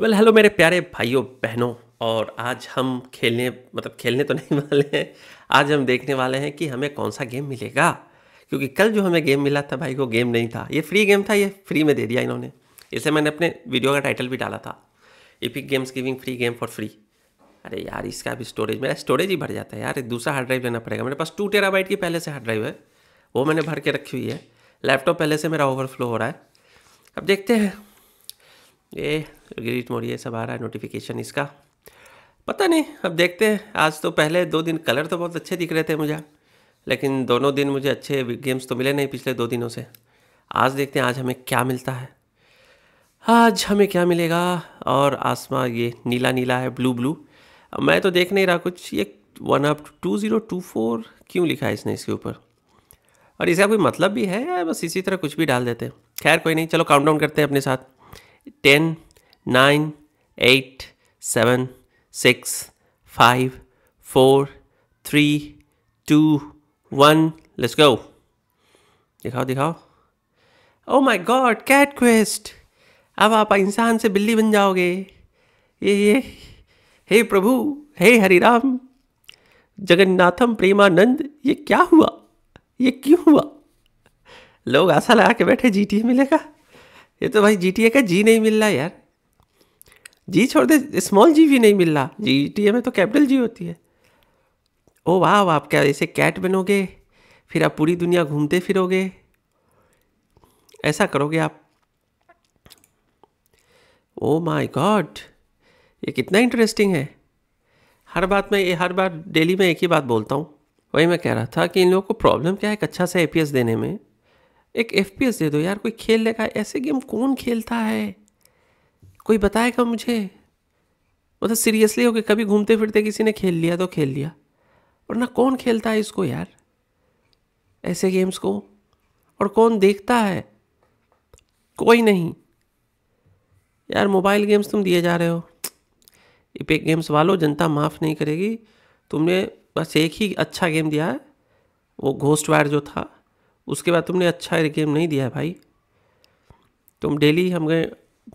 well well, hello मेरे प्यारे भाइयों बहनों और आज हम खेलने मतलब खेलने तो नहीं वाले हैं आज हम देखने वाले हैं कि हमें कौन सा गेम मिलेगा क्योंकि कल जो हमें गेम मिला था भाई वो गेम नहीं था ये फ्री गेम था ये फ्री में दे दिया इन्होंने इसे मैंने अपने वीडियो का टाइटल भी डाला था Epic Games giving free game for free अरे यार इसका भी स्टोरेज मेरा स्टोरेज ही भर जाता है यार दूसरा हार्ड ड्राइव लेना पड़ेगा मेरे पास टू टेरा बाइट की पहले से हार्ड ड्राइव है वो मैंने भर के रखी हुई है लैपटॉप पहले से मेरा ओवरफ्लो हो रहा है अब देखते हैं ये ग्रीट मोड ये सब आ रहा है नोटिफिकेशन इसका पता नहीं अब देखते हैं आज तो पहले दो दिन कलर तो बहुत अच्छे दिख रहे थे मुझे लेकिन दोनों दिन मुझे अच्छे गेम्स तो मिले नहीं पिछले दो दिनों से आज देखते हैं आज हमें क्या मिलता है आज हमें क्या मिलेगा और आसमां ये नीला नीला है ब्लू ब्लू मैं तो देख नहीं रहा कुछ ये one up two zero two four क्यों लिखा है इसने इसके ऊपर और इसका कोई मतलब भी है या बस इसी तरह कुछ भी डाल देते हैं खैर कोई नहीं चलो काउंट डाउन करते हैं अपने साथ ten nine eight seven six five four three two one let's go दिखाओ दिखाओ oh my God Cat Quest अब आप इंसान से बिल्ली बन जाओगे ये ये हे प्रभु हे हरि राम जगन्नाथम प्रेमानंद ये क्या हुआ ये क्यों हुआ लोग आशा लगा के बैठे जीटीए मिलेगा ये तो भाई ए का जी नहीं मिल रहा यार जी छोड़ दे स्मॉल जी भी नहीं मिल रहा जी टी में तो कैपिटल जी होती है ओ वाह आप क्या ऐसे कैट बनोगे फिर आप पूरी दुनिया घूमते फिरोगे ऐसा करोगे आप ओ माय गॉड ये कितना इंटरेस्टिंग है हर बात ये हर बार डेली में एक ही बात बोलता हूँ वही मैं कह रहा था कि इन लोगों को प्रॉब्लम क्या है एक अच्छा सा ए देने में एक एफ दे दो यार कोई खेल लेगा ऐसे गेम कौन खेलता है कोई बताएगा मुझे मतलब सीरियसली हो कि कभी घूमते फिरते किसी ने खेल लिया तो खेल लिया और ना कौन खेलता है इसको यार ऐसे गेम्स को और कौन देखता है कोई नहीं यार मोबाइल गेम्स तुम दिए जा रहे हो इपेक गेम्स वालों जनता माफ़ नहीं करेगी तुमने बस एक ही अच्छा गेम दिया है वो घोस्ट वायर जो था उसके बाद तुमने अच्छा गेम नहीं दिया है भाई तुम डेली हमें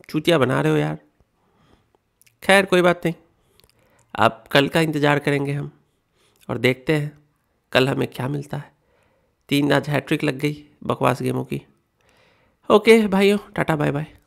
चूतिया बना रहे हो यार खैर कोई बात नहीं आप कल का इंतज़ार करेंगे हम और देखते हैं कल हमें क्या मिलता है तीन आज हैट्रिक लग गई बकवास गेमों की ओके भाइयों टाटा बाय बाय